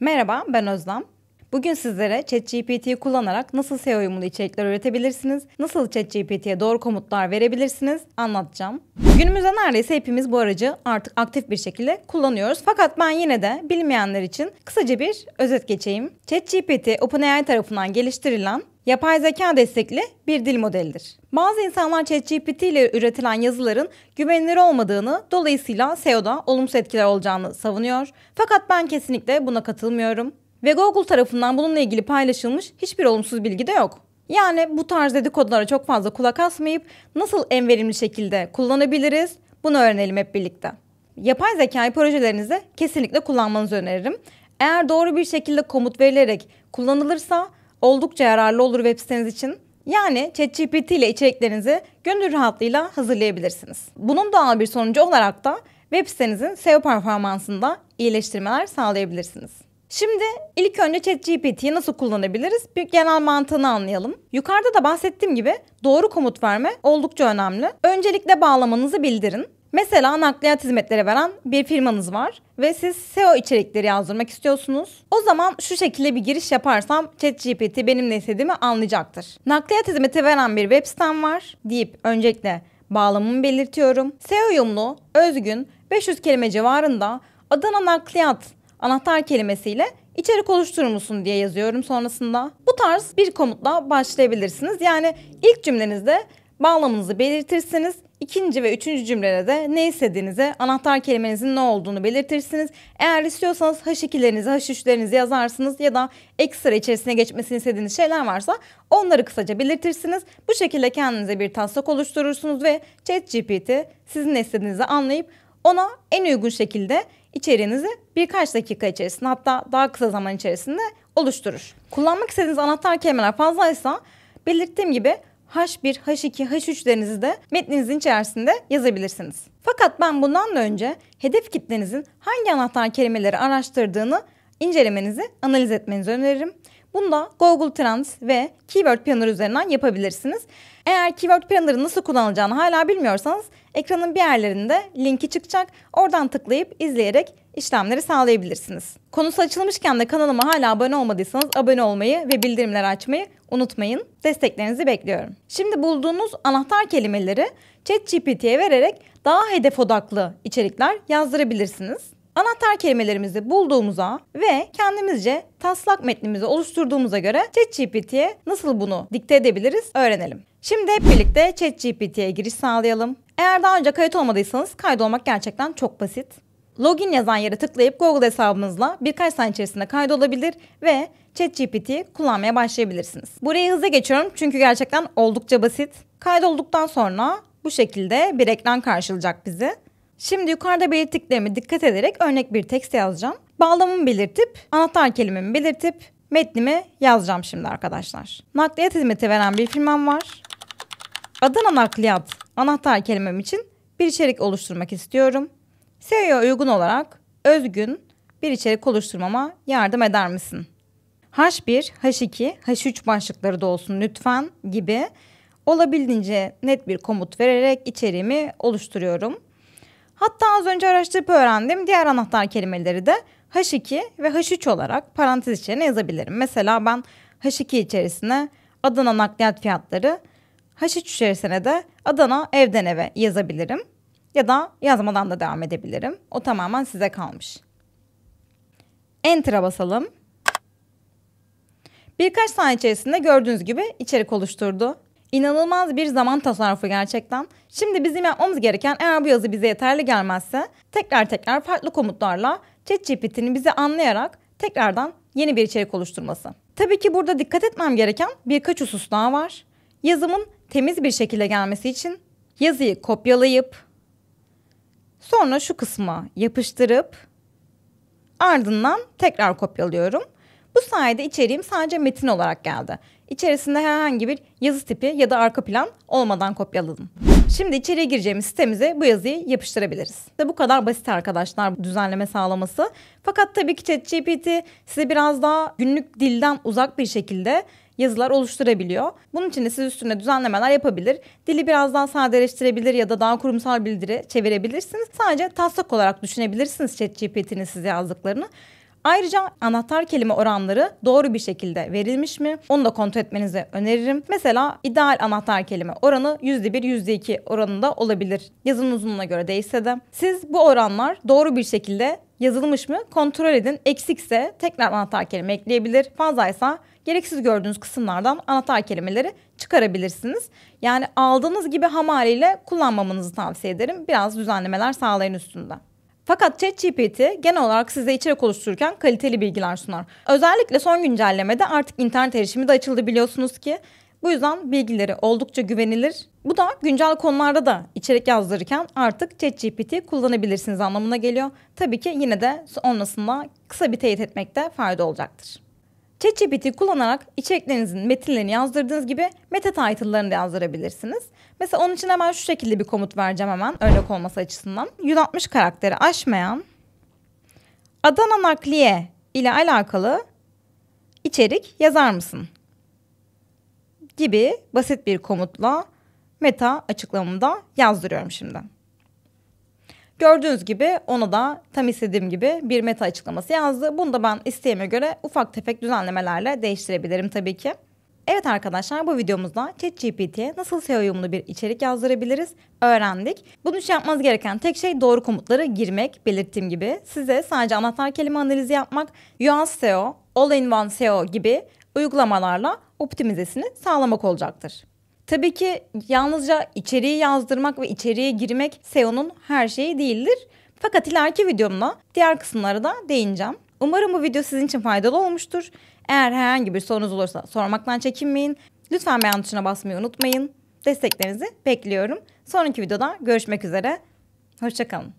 Merhaba ben Özlem. Bugün sizlere ChatGPT'yi kullanarak nasıl SEO uyumlu içerikler üretebilirsiniz, nasıl ChatGPT'ye doğru komutlar verebilirsiniz anlatacağım. Günümüzde neredeyse hepimiz bu aracı artık aktif bir şekilde kullanıyoruz. Fakat ben yine de bilmeyenler için kısaca bir özet geçeyim. ChatGPT OpenAI tarafından geliştirilen yapay zeka destekli bir dil modelidir. Bazı insanlar ChatGPT ile üretilen yazıların güvenilir olmadığını, dolayısıyla SEO'da olumsuz etkiler olacağını savunuyor. Fakat ben kesinlikle buna katılmıyorum. Ve Google tarafından bununla ilgili paylaşılmış hiçbir olumsuz bilgi de yok. Yani bu tarz dedikodulara çok fazla kulak asmayıp nasıl en verimli şekilde kullanabiliriz bunu öğrenelim hep birlikte. Yapay zekayı projelerinizde kesinlikle kullanmanızı öneririm. Eğer doğru bir şekilde komut verilerek kullanılırsa oldukça yararlı olur web siteniz için. Yani ChatGPT ile içeriklerinizi gönül rahatlığıyla hazırlayabilirsiniz. Bunun doğal bir sonucu olarak da web sitenizin SEO performansında iyileştirmeler sağlayabilirsiniz. Şimdi ilk önce ChatGPT'yi nasıl kullanabiliriz? Bir genel mantığını anlayalım. Yukarıda da bahsettiğim gibi doğru komut verme oldukça önemli. Öncelikle bağlamanızı bildirin. Mesela nakliyat hizmetleri veren bir firmanız var ve siz SEO içerikleri yazdırmak istiyorsunuz. O zaman şu şekilde bir giriş yaparsam ChatGPT benim ne istediğimi anlayacaktır. Nakliyat hizmeti veren bir web sitem var deyip öncelikle bağlamımı belirtiyorum. SEO uyumlu, özgün, 500 kelime civarında Adana nakliyat anahtar kelimesiyle içerik oluşturur musun diye yazıyorum sonrasında. Bu tarz bir komutla başlayabilirsiniz. Yani ilk cümlenizde bağlamınızı belirtirsiniz İkinci ve üçüncü cümlede de ne istediğinize, anahtar kelimenizin ne olduğunu belirtirsiniz. Eğer istiyorsanız H2'lerinizi, H3'lerinizi yazarsınız ya da ekstra içerisine geçmesini istediğiniz şeyler varsa onları kısaca belirtirsiniz. Bu şekilde kendinize bir taslak oluşturursunuz ve ChatGPT sizin ne istediğinizi anlayıp ona en uygun şekilde içeriğinizi birkaç dakika içerisinde hatta daha kısa zaman içerisinde oluşturur. Kullanmak istediğiniz anahtar kelimeler fazlaysa belirttiğim gibi H1, H2, H3'lerinizi de metninizin içerisinde yazabilirsiniz. Fakat ben bundan da önce hedef kitlenizin hangi anahtar kelimeleri araştırdığını incelemenizi, analiz etmenizi öneririm. Bunu da Google Trends ve Keyword Planner üzerinden yapabilirsiniz. Eğer Keyword Planner'ı nasıl kullanılacağını hala bilmiyorsanız ekranın bir yerlerinde linki çıkacak. Oradan tıklayıp izleyerek işlemleri sağlayabilirsiniz. Konusu açılmışken de kanalıma hala abone olmadıysanız abone olmayı ve bildirimleri açmayı Unutmayın desteklerinizi bekliyorum. Şimdi bulduğunuz anahtar kelimeleri ChatGPT'ye vererek daha hedef odaklı içerikler yazdırabilirsiniz. Anahtar kelimelerimizi bulduğumuza ve kendimizce taslak metnimizi oluşturduğumuza göre ChatGPT'ye nasıl bunu dikte edebiliriz öğrenelim. Şimdi hep birlikte ChatGPT'ye giriş sağlayalım. Eğer daha önce kayıt olmadıysanız kaydolmak gerçekten çok basit. Login yazan yere tıklayıp Google hesabımızla birkaç saniye içerisinde kaydolabilir ve ChatGPT'yi kullanmaya başlayabilirsiniz. Burayı hızlı geçiyorum çünkü gerçekten oldukça basit. Kaydolduktan sonra bu şekilde bir ekran karşılayacak bizi. Şimdi yukarıda belirttiklerimi dikkat ederek örnek bir tekst yazacağım. Bağlamımı belirtip, anahtar kelimemi belirtip metnimi yazacağım şimdi arkadaşlar. Nakliyat hizmeti veren bir firmam var. Adana Nakliyat anahtar kelimem için bir içerik oluşturmak istiyorum. SEO'ya uygun olarak özgün bir içerik oluşturmama yardım eder misin? H1, H2, H3 başlıkları da olsun lütfen gibi olabildiğince net bir komut vererek içeriğimi oluşturuyorum. Hatta az önce araştırıp öğrendim diğer anahtar kelimeleri de H2 ve H3 olarak parantez içine yazabilirim. Mesela ben H2 içerisine Adana nakliyat fiyatları, H3 içerisine de Adana evden eve yazabilirim. Ya da yazmadan da devam edebilirim. O tamamen size kalmış. Enter'a basalım. Birkaç saniye içerisinde gördüğünüz gibi içerik oluşturdu. İnanılmaz bir zaman tasarrufu gerçekten. Şimdi bizim yapmamız gereken eğer bu yazı bize yeterli gelmezse tekrar tekrar farklı komutlarla ChatGPT'nin bizi anlayarak tekrardan yeni bir içerik oluşturması. Tabii ki burada dikkat etmem gereken birkaç husus daha var. Yazımın temiz bir şekilde gelmesi için yazıyı kopyalayıp Sonra şu kısma yapıştırıp ardından tekrar kopyalıyorum. Bu sayede içeriğim sadece metin olarak geldi. İçerisinde herhangi bir yazı tipi ya da arka plan olmadan kopyaladım. Şimdi içeriye gireceğimiz sitemize bu yazıyı yapıştırabiliriz. İşte bu kadar basit arkadaşlar düzenleme sağlaması. Fakat tabii ki ChatGPT size biraz daha günlük dilden uzak bir şekilde yazılar oluşturabiliyor. Bunun için de siz üstüne düzenlemeler yapabilir. Dili biraz daha sadeleştirebilir ya da daha kurumsal bildiri çevirebilirsiniz. Sadece taslak olarak düşünebilirsiniz ChatGPT'nin size yazdıklarını. Ayrıca anahtar kelime oranları doğru bir şekilde verilmiş mi? Onu da kontrol etmenizi öneririm. Mesela ideal anahtar kelime oranı %1, %2 oranında olabilir. Yazının uzunluğuna göre değişse de. Siz bu oranlar doğru bir şekilde yazılmış mı kontrol edin. Eksikse tekrar anahtar kelime ekleyebilir. Fazlaysa gereksiz gördüğünüz kısımlardan anahtar kelimeleri çıkarabilirsiniz. Yani aldığınız gibi hamaliyle kullanmamanızı tavsiye ederim. Biraz düzenlemeler sağlayın üstünde. Fakat ChatGPT genel olarak size içerik oluştururken kaliteli bilgiler sunar. Özellikle son güncellemede artık internet erişimi de açıldı biliyorsunuz ki. Bu yüzden bilgileri oldukça güvenilir. Bu da güncel konularda da içerik yazdırırken artık ChatGPT kullanabilirsiniz anlamına geliyor. Tabii ki yine de sonrasında kısa bir teyit etmekte fayda olacaktır. ChatGPT kullanarak içeriklerinizin metinlerini yazdırdığınız gibi meta title'larını da yazdırabilirsiniz. Mesela onun için hemen şu şekilde bir komut vereceğim hemen örnek olması açısından. 160 karakteri aşmayan Adana nakliye ile alakalı içerik yazar mısın? Gibi basit bir komutla meta açıklamamı da yazdırıyorum şimdi. Gördüğünüz gibi ona da tam istediğim gibi bir meta açıklaması yazdı. Bunu da ben isteğime göre ufak tefek düzenlemelerle değiştirebilirim tabii ki. Evet arkadaşlar bu videomuzda ChatGPT'ye nasıl SEO uyumlu bir içerik yazdırabiliriz öğrendik. Bunun için yapmanız gereken tek şey doğru komutları girmek belirttiğim gibi. Size sadece anahtar kelime analizi yapmak, UAN SEO, All-in-One SEO gibi uygulamalarla optimizesini sağlamak olacaktır. Tabii ki yalnızca içeriği yazdırmak ve içeriğe girmek SEO'nun her şeyi değildir. Fakat ileriki videomda diğer kısımlara da değineceğim. Umarım bu video sizin için faydalı olmuştur. Eğer herhangi bir sorunuz olursa sormaktan çekinmeyin. Lütfen beğen tuşuna basmayı unutmayın. Desteklerinizi bekliyorum. Sonraki videoda görüşmek üzere. Hoşçakalın.